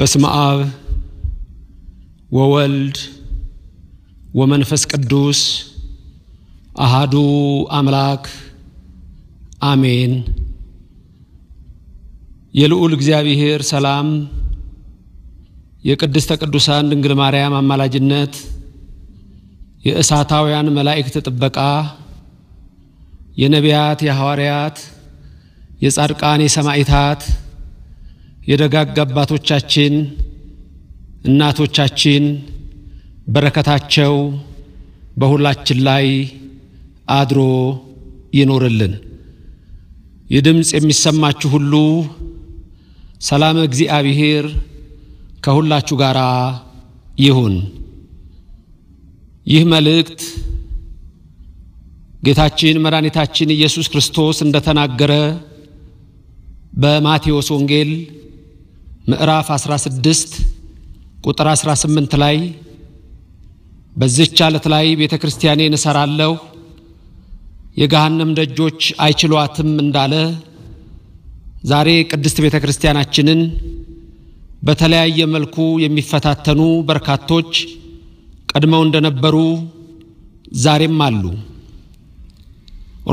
በስመ አብ ወወልድ ወመንፈስ ቅዱስ አሃዱ አምላክ አሜን። የልዑል እግዚአብሔር ሰላም የቅድስተ ቅዱሳን ድንግል ማርያም አማላጅነት የእሳታውያን መላእክት ጥበቃ የነቢያት፣ የሐዋርያት፣ የጻድቃን፣ የሰማዕታት የደጋግ አባቶቻችን እናቶቻችን በረከታቸው በሁላችን ላይ አድሮ ይኖርልን። ይህ ድምፅ የሚሰማችሁ ሁሉ ሰላም እግዚአብሔር ከሁላችሁ ጋር ይሁን። ይህ መልእክት ጌታችን መድኃኒታችን ኢየሱስ ክርስቶስ እንደተናገረ በማቴዎስ ወንጌል ምዕራፍ 16 ቁጥር 18 ላይ በዚች አለት ላይ ቤተ ክርስቲያኔን እሰራለሁ የገሃነም ደጆች አይችሏትም እንዳለ ዛሬ ቅድስት ቤተ ክርስቲያናችንን በተለያየ መልኩ የሚፈታተኑ በርካቶች ቀድመው እንደነበሩ ዛሬም አሉ።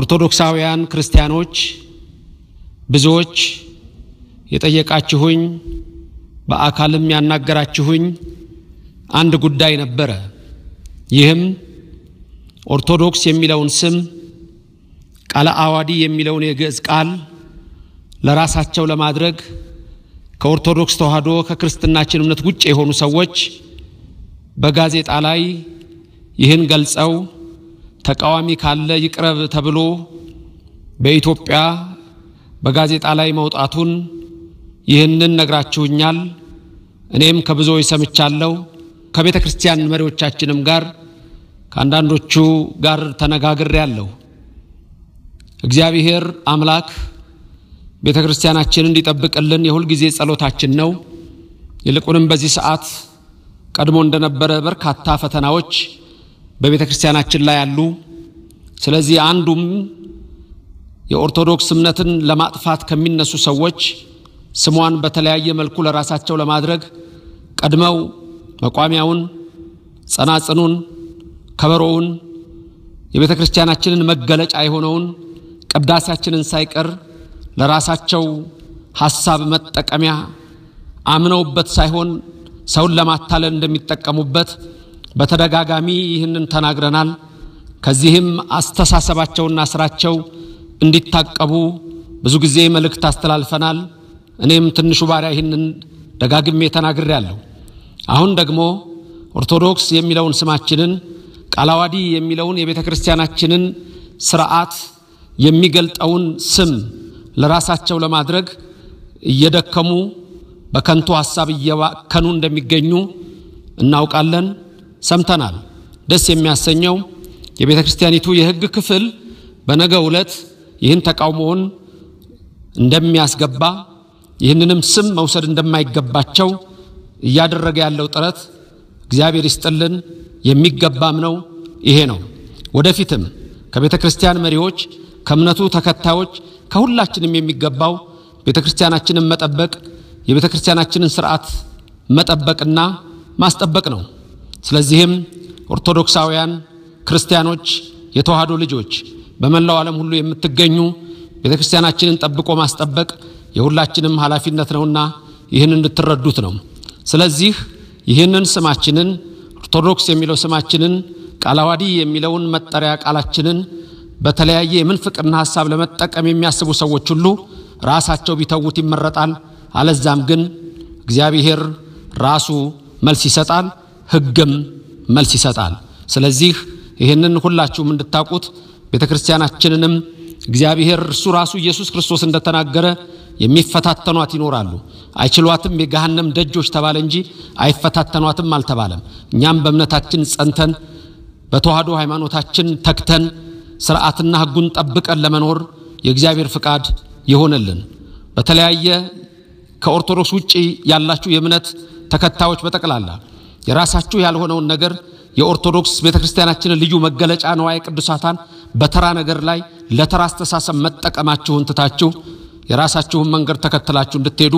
ኦርቶዶክሳውያን ክርስቲያኖች ብዙዎች የጠየቃችሁኝ በአካልም ያናገራችሁኝ አንድ ጉዳይ ነበረ። ይህም ኦርቶዶክስ የሚለውን ስም ቃለ አዋዲ የሚለውን የግዕዝ ቃል ለራሳቸው ለማድረግ ከኦርቶዶክስ ተዋህዶ ከክርስትናችን እምነት ውጭ የሆኑ ሰዎች በጋዜጣ ላይ ይህን ገልጸው ተቃዋሚ ካለ ይቅረብ ተብሎ በኢትዮጵያ በጋዜጣ ላይ መውጣቱን ይህንን ነግራችሁኛል። እኔም ከብዙዎች ሰምቻለሁ። ከቤተ ክርስቲያን መሪዎቻችንም ጋር ከአንዳንዶቹ ጋር ያለሁ እግዚአብሔር አምላክ ቤተ ክርስቲያናችን እንዲጠብቅልን የሁል ጊዜ ጸሎታችን ነው። ይልቁንም በዚህ ሰዓት ቀድሞ እንደነበረ በርካታ ፈተናዎች በቤተ ክርስቲያናችን ላይ አሉ። ስለዚህ አንዱም የኦርቶዶክስ እምነትን ለማጥፋት ከሚነሱ ሰዎች ስሟን በተለያየ መልኩ ለራሳቸው ለማድረግ ቀድመው መቋሚያውን፣ ጸናጽኑን፣ ከበሮውን፣ የቤተ ክርስቲያናችንን መገለጫ የሆነውን ቅዳሴያችንን ሳይቀር ለራሳቸው ሐሳብ መጠቀሚያ አምነውበት ሳይሆን ሰውን ለማታለል እንደሚጠቀሙበት በተደጋጋሚ ይህንን ተናግረናል። ከዚህም አስተሳሰባቸውና ስራቸው እንዲታቀቡ ብዙ ጊዜ መልእክት አስተላልፈናል። እኔም ትንሹ ባሪያ ይህንን ደጋግሜ ያለሁ አሁን ደግሞ ኦርቶዶክስ የሚለውን ስማችንን ቃላዋዲ የሚለውን የቤተ ክርስቲያናችንን ስርዓት የሚገልጠውን ስም ለራሳቸው ለማድረግ እየደከሙ በከንቱ ሀሳብ እየባከኑ እንደሚገኙ እናውቃለን፣ ሰምተናል። ደስ የሚያሰኘው የቤተ ክርስቲያኒቱ የሕግ ክፍል በነገ ዕለት ይህን ተቃውሞውን እንደሚያስገባ ይህንንም ስም መውሰድ እንደማይገባቸው እያደረገ ያለው ጥረት እግዚአብሔር ይስጥልን የሚገባም ነው። ይሄ ነው ወደፊትም ከቤተ ክርስቲያን መሪዎች፣ ከእምነቱ ተከታዮች፣ ከሁላችንም የሚገባው ቤተ ክርስቲያናችንን መጠበቅ የቤተ ክርስቲያናችንን ስርዓት መጠበቅና ማስጠበቅ ነው። ስለዚህም ኦርቶዶክሳውያን ክርስቲያኖች፣ የተዋህዶ ልጆች በመላው ዓለም ሁሉ የምትገኙ ቤተ ክርስቲያናችንን ጠብቆ ማስጠበቅ የሁላችንም ኃላፊነት ነውና ይህን እንድትረዱት ነው። ስለዚህ ይህንን ስማችንን ኦርቶዶክስ የሚለው ስማችንን ቃላዋዲ የሚለውን መጠሪያ ቃላችንን በተለያየ የምንፍቅና ሀሳብ ለመጠቀም የሚያስቡ ሰዎች ሁሉ ራሳቸው ቢተዉት ይመረጣል። አለዛም ግን እግዚአብሔር ራሱ መልስ ይሰጣል፣ ሕግም መልስ ይሰጣል። ስለዚህ ይህንን ሁላችሁም እንድታውቁት ቤተ ክርስቲያናችንንም እግዚአብሔር እርሱ ራሱ ኢየሱስ ክርስቶስ እንደተናገረ የሚፈታተኗት ይኖራሉ። አይችሏትም የገሃነም ደጆች ተባለ እንጂ አይፈታተኗትም አልተባለም። እኛም በእምነታችን ጸንተን በተዋህዶ ሃይማኖታችን ተክተን ስርዓትና ህጉን ጠብቀን ለመኖር የእግዚአብሔር ፍቃድ የሆነልን በተለያየ ከኦርቶዶክስ ውጭ ያላችሁ የእምነት ተከታዮች በጠቅላላ የራሳችሁ ያልሆነውን ነገር የኦርቶዶክስ ቤተ ክርስቲያናችንን ልዩ መገለጫ ነዋይ ቅዱሳታን በተራ ነገር ላይ ለተራ አስተሳሰብ መጠቀማችሁን ትታችሁ የራሳችሁን መንገድ ተከትላችሁ እንድትሄዱ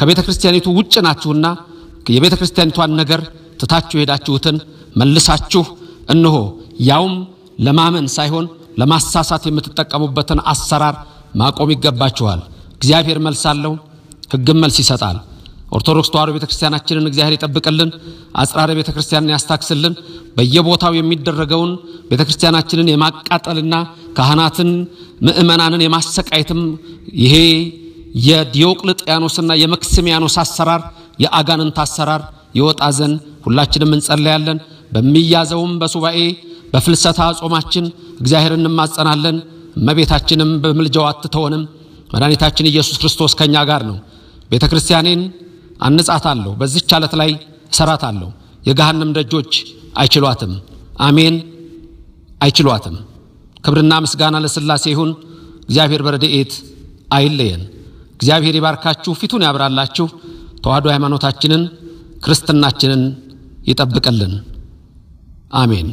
ከቤተ ክርስቲያኒቱ ውጭ ናችሁና የቤተ ክርስቲያኒቷን ነገር ትታችሁ ሄዳችሁትን መልሳችሁ እንሆ ያውም ለማመን ሳይሆን ለማሳሳት የምትጠቀሙበትን አሰራር ማቆም ይገባችኋል። እግዚአብሔር መልስ አለው፣ ሕግም መልስ ይሰጣል። ኦርቶዶክስ ተዋሕዶ ቤተ ክርስቲያናችንን እግዚአብሔር ይጠብቅልን፣ አጽራረ ቤተ ክርስቲያንን ያስታክስልን። በየቦታው የሚደረገውን ቤተ ክርስቲያናችንን የማቃጠልና ካህናትን ምእመናንን የማሰቃየትም ይሄ የዲዮቅልጥያኖስና የመክስሚያኖስ አሰራር የአጋንንት አሰራር ይወጣ ዘንድ ሁላችንም እንጸለያለን። በሚያዘውም በሱባኤ በፍልሰታ ጾማችን እግዚአብሔር እንማጸናለን። እመቤታችንም በምልጃው አትተወንም። መድኃኒታችን ኢየሱስ ክርስቶስ ከእኛ ጋር ነው። ቤተ ክርስቲያኔን አንጻታለሁ፣ በዚች ዓለት ላይ እሰራታለሁ፣ የገሃነም ደጆች አይችሏትም። አሜን አይችሏትም። ክብርና ምስጋና ለስላሴ ይሁን። እግዚአብሔር በረድኤት አይለየን። እግዚአብሔር ይባርካችሁ፣ ፊቱን ያብራላችሁ፣ ተዋህዶ ሃይማኖታችንን ክርስትናችንን ይጠብቅልን። አሜን።